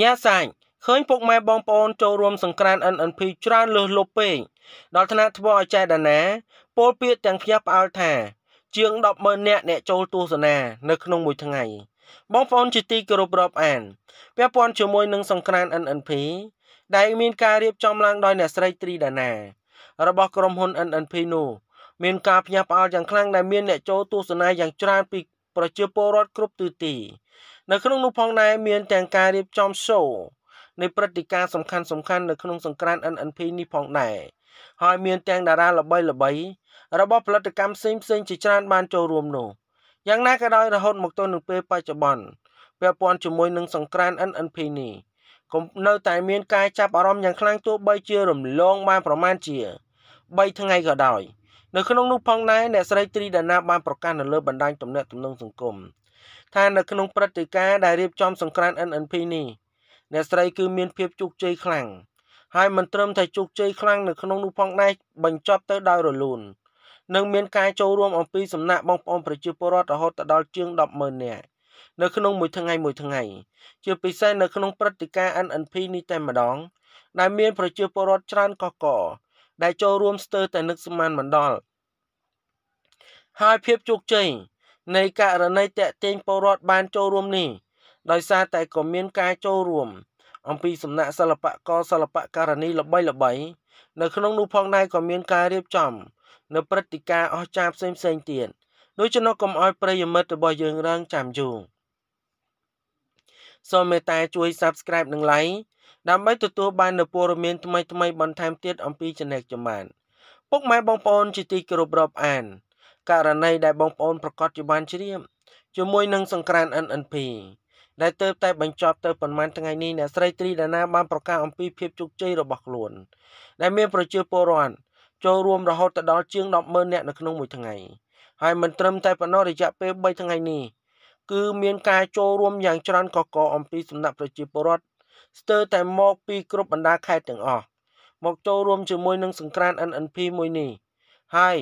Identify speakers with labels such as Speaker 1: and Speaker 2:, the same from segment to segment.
Speaker 1: ញ៉ាសាញ់ឃើញពុកម៉ែបងប្អូនចូលរួមសង្ក្រាន NNP ច្រើនលើសលប់ពេកដល់ថ្នាក់ធ្វើឲ្យចែកដាណាពលពាកទាំងផ្ទះផ្អើលថាជាង100000នាក់អ្នកចូលទស្សនា នៅក្នុងមួយថ្ងៃ បងប្អូនជាទីគោរពរាប់អានពាក់ព័ន្ធជាមួយនឹងសង្ក្រាន NNP ដែលមានការរៀបចំឡើងដោយអ្នកស្រីត្រីដាណា របស់ក្រុមហ៊ុន NNP នោះមានការផ្ញើផ្អើលយ៉ាងខ្លាំងដែលមានអ្នកចូលទស្សនាយ៉ាងច្រើនពីប្រជាពលរដ្ឋគ្រប់ទិសទីនៅក្នុងនោះផងដែរមានទាំងការរៀបចំ show នៃព្រឹត្តិការណ៍សំខាន់សំខាន់នៅក្នុងសង្ក្រាន NNP នេះផងដែរហើយមានទាំងតារាល្បី ល្បី របស់ផលិតកម្មផ្សេងផ្សេងជាច្រើន បានចូលរួមនោះយ៉ាងណាក៏ដោយរហូតមកទល់នឹងពេលបច្ចុប្បន្នពាក់ព័ន្ធជាមួយនឹងសង្ក្រាន NNP នេះក៏នៅ តែមានការចាប់អារម្មណ៍យ៉ាងខ្លាំងទោះបីជារំលងបានប្រមាណជា3ថ្ងៃក៏ដោយនៅក្នុងនោះផងដែរអ្នកស្រីទ្រី ដាណាបានប្រកាសនៅលើបណ្ដាញទំនាក់ទំនងសង្គមថានៅក្នុងព្រឹត្តិការណ៍ដែលរៀបចំសង្គ្រាម NNP នេះអ្នកស្រីគឺ មានភាពជោគជ័យខ្លាំងហើយមិនត្រឹមតែជោគជ័យខ្លាំងនៅក្នុងនោះផងដែរបញ្ចប់ទៅដោយរលូននិងមានការចូលរួមអំពីសំណាក់បងប្អូនប្រជាពលរដ្ឋរហូតដល់ជាង100000នាក់នៅក្នុងមួយថ្ងៃមួយថ្ងៃជាពិសេសនៅក្នុងព្រឹត្តិការណ៍ NNP នេះតែម្ដង ដែលមាន ប្រជាពលរដ្ឋច្រើនកកកដែលចូលរួមស្ទើរតែនឹកសមានមណ្ឌលហើយភាពជោគជ័យនៃករណីតាក់ទាញពលរដ្ឋបានចូលរួមនេះដោយសារតែក៏មានការចូលរួម អំពីសំណាក់សិល្បករសិល្បករនីល្បីល្បីនៅក្នុងនោះផងដែរក៏មានការរៀបចំនៅព្រឹត្តិការណ៍អស្ចារ្យផ្សេងផ្សេងទៀតដូច្នោះកុំឲ្យប្រិយមិត្តរបស់យើងរងចាំយូរសូមមេត្តាជួយ Subscribe និង Like ដើម្បីទទួលបាននូវព័ត៌មានថ្មីៗបន្ថែមទៀតអំពី Channel ចំបាន ពុកម៉ែបងប្អូនជាទីគោរពរាប់អានករណីដែលបងប្អូនប្រកាសជាបានជ្រាបជាមួយនឹងសង្ក្រាន NNP ដែលទៅ តែបញ្ចប់ទៅប្រហែលថ្ងៃនេះអ្នកស្រីត្រីដាណាបានប្រកាសអំពីភាពជោគជ័យរបស់ខ្លួនដែលមានប្រជាពលរដ្ឋចូលរួមរហូតដល់ជាង100,000នាក់នៅក្នុងមួយថ្ងៃហើយមិនត្រឹមតែប៉ុណ្ណោះរយៈពេល3ថ្ងៃនេះគឺមានការចូលរួមយ៉ាងច្រើនកកកអំពីសំណាក់ប្រជាពលរដ្ឋស្ទើរតែមកពីគ្រប់បណ្ដាខេត្តទាំងអស់មកចូលរួមជាមួយនឹងសង្ក្រាន NNP មួយនេះហើយ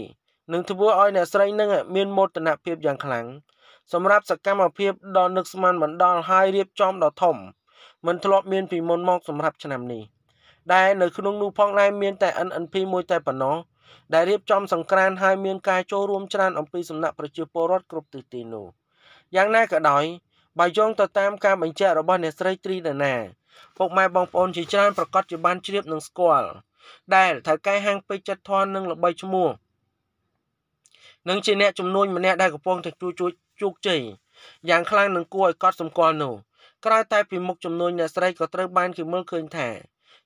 Speaker 1: នឹងធ្វើឲ្យអ្នកស្រីនឹងមានមោទនភាពយ៉ាងខ្លាំងសម្រាប់សកម្មភាពដ៏នឹកស្មានបណ្ដាលហើយរៀបចំដ៏ធំមិនធ្លាប់មានពីមុនមកសម្រាប់ឆ្នាំនេះដែលនៅក្នុងនោះផងដែរមានតែ NNP មួយតែប៉ុណ្ណោះដែលរៀបចំសង្ក្រាន្តហើយមានការចូលរួមច្រើនអំពីសំណាក់ប្រជាពលរដ្ឋគ្រប់ទិសទីនោះយ៉ាងណាក៏ដោយបើយោងទៅតាមការបញ្ជាក់របស់អ្នកស្រីត្រីដាណាពុកម៉ែបងប្អូនជាច្រើនប្រកាសជាបានជ្រាបនឹងស្គាល់ដែលថៅកែហាងពេជ្រចិត្តធននិងល្បីឈ្មោះនិងជាអ្នកជំនួញម្នាក់ដែលកំពុងតែជួយជួយជោគជ័យយ៉ាងខ្លាំងនិងគួរឲ្យកត់សម្គាល់នោះក្រៅតែពីមុខជំនួញអ្នកស្រីក៏ត្រូវបានគេមើលឃើញថា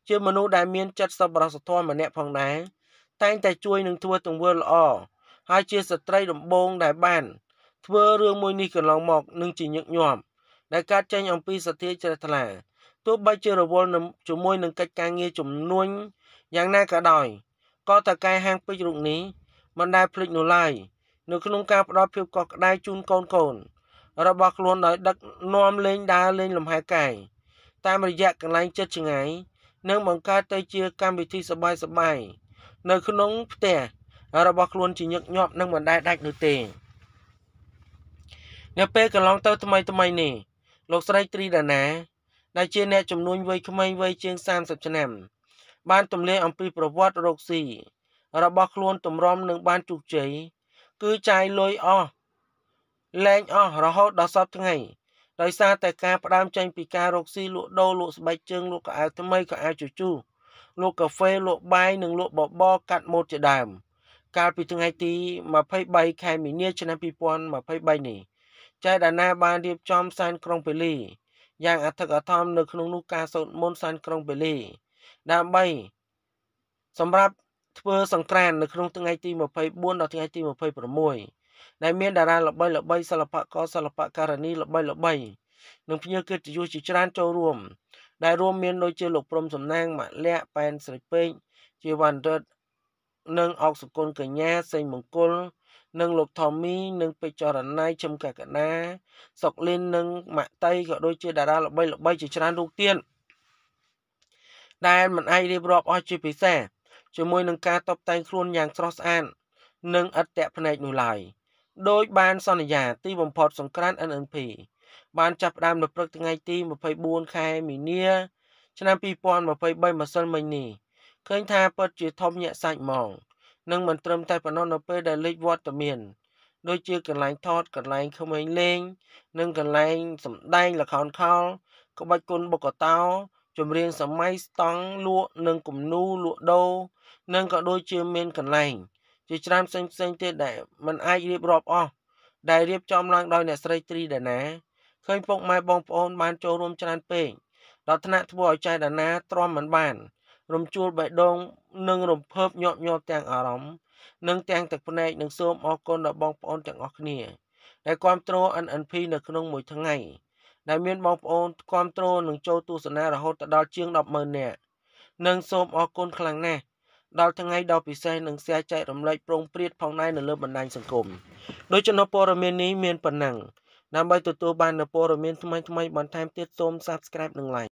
Speaker 1: ជាមនុស្សដែលមានចិត្តសប្បុរសធម៌ម្នាក់ផងដែរតែងតែជួយនឹងធ្វើទង្វើល្អហើយជាស្ត្រីដំបងដែលបាន ធ្វើរឿងមួយនេះកន្លងមកនឹងជាញឹកញាប់ដែលកើតចេញអំពីសទ្ធាជ្រះថ្លាទោះបីជារវល់ជាមួយនឹងកិច្ចការងារជំនួញយ៉ាងណាក៏ដោយក៏តកែហាងពេជ្ររូបនេះមិនដែលភ្លេចនោះឡើយនៅក្នុងការផ្ដល់ភាពកក់ក្ដៅជូនកូនកូន របស់ខ្លួនដោយដឹកនាំលេងដើរលេងលំហែកាយតាមរយៈកន្លែងចិត្តឆ្ងាយនិងបង្កើតទៅជាកម្មវិធីសបាយសបាយនៅ ក្នុង ផ្ទះរបស់ខ្លួនជាញឹកញាប់និងមិនដែលដាច់នោះទេនៅពេលកន្លងទៅថ្មីថ្មីនេះលោកស្រីត្រីដាណាដែលជាអ្នកចំនួនវ័យក្មេងវ័យជាង30ឆ្នាំបានទម្លាយអំពីប្រវត្តិរោគស៊ីរបស់ខ្លួនទម្រាំនឹងបានជោគជ័យគឺចាយលុយអស់លែងអស់រហូតដល់សពថ្ងៃដោយសារតែការផ្ដើមចេញពីការរកស៊ីលក់ដូរលក់ស្បែកជើងលក់កៅអៅថ្មីកៅអៅជជុះលក់កាហ្វេលក់បាយនិងលក់បបរកាត់ម៉ូតជាដើមកាលពីថ្ងៃទី23ខែមីនាឆ្នាំ2023នេះចៃដាណាបានរៀបចំសានក្រុងប៉េលីយ៉ាងអធិកអធមនៅក្នុងនោះការសូត្រមន្តសានក្រុងប៉េលីដើម្បីសម្រាប់ធ្វើសង្ក្រាន្តនៅក្នុងថ្ងៃទី24ដល់ថ្ងៃទី26ដែលមានតារាល្បី ល្បីសិល្បករសិល្បករនី ល្បី ល្បីនិងភ្ញៀវកិត្តិយសជាច្រើនចូលរួមដែលរួមមានដូចជាលោកព្រំសំណាងម៉ាក់លក្ខប៉ែនស្រីពេជ្រជាវណ្ណរិទ្ធនិងអុកសុគន្ធកញ្ញាសេងមង្គលនិងលោកថមីនិងពេជ្រចរណៃឈឹមកកណា សុកលីននិងម៉ាក់តៃក៏ដូចជា តារាល្បី ល្បីជាច្រើនរូបទៀតដែលមិនអាចរៀបរាប់អស់ជាពិសេសជាមួយនឹងការតុបតែងខ្លួនយ៉ាងស្រស់ស្អាតនិងឥតតាក់ភ្នែកនោះឡើយដោយបានសន្យាទីបំផុតសង្ក្រាន្ត NNP បានចាប់ផ្ដើមនៅព្រឹកថ្ងៃទី24ខែមីនាឆ្នាំ2023ម្សិលមិញនេះឃើញថាពិតជាធំញាក់សាច់ហ្មង និងមិនត្រឹមតែប៉ុណ្ណោះនៅពេលដែលលេចវត្តមានដូចជាកន្លែងថតកន្លែងក្មេងលេង និងកន្លែងសម្ដែងល្ខោនខោលក្បាច់គុនបុកតោចម្រៀងសម័យស្តង់លក់និងគំនូរលក់ដូរនិងក៏ដូចជាមានកន្លែងជាច្រើនផ្សេងផ្សេងទៀតដែលมันអាចរៀបរាប់អស់ដែលរៀបចំឡើងដោយអ្នកស្រីត្រីដាណាឃើញពុកម៉ែបងប្អូនបានចូលរួមច្រើនពេកដល់ថ្នាក់ធ្វើឲ្យចៃដាណាទ្រាំមិនបានរំជួលបេះដូងនិងរំភើបញាប់ញ័រទាំងអារម្មណ៍និងទាំងទឹកភ្នែកនិងសូមអរគុណដល់បងប្អូនទាំងអស់គ្នា ដែលគ្រប់គ្រង NNP នៅក្នុងមួយថ្ងៃដែលមានបងប្អូនគ្រប់គ្រងនិងចូលទស្សនារហូតដល់ជាង100000នាក់និងសូមអរគុណខ្លាំងណាស់ដល់ថ្ងៃដ៏ពិសេសនឹងសារចែករំលែកប្រងព្រាតផងដែរនៅលើបណ្ដាញសង្គមដោយចំណុចព័ត៌មាននេះមានប៉ុណ្ណឹងដើម្បីទទួលបាននូវព័ត៌មានថ្មីៗបន្ថែមទៀតសូម Subscribe និង Like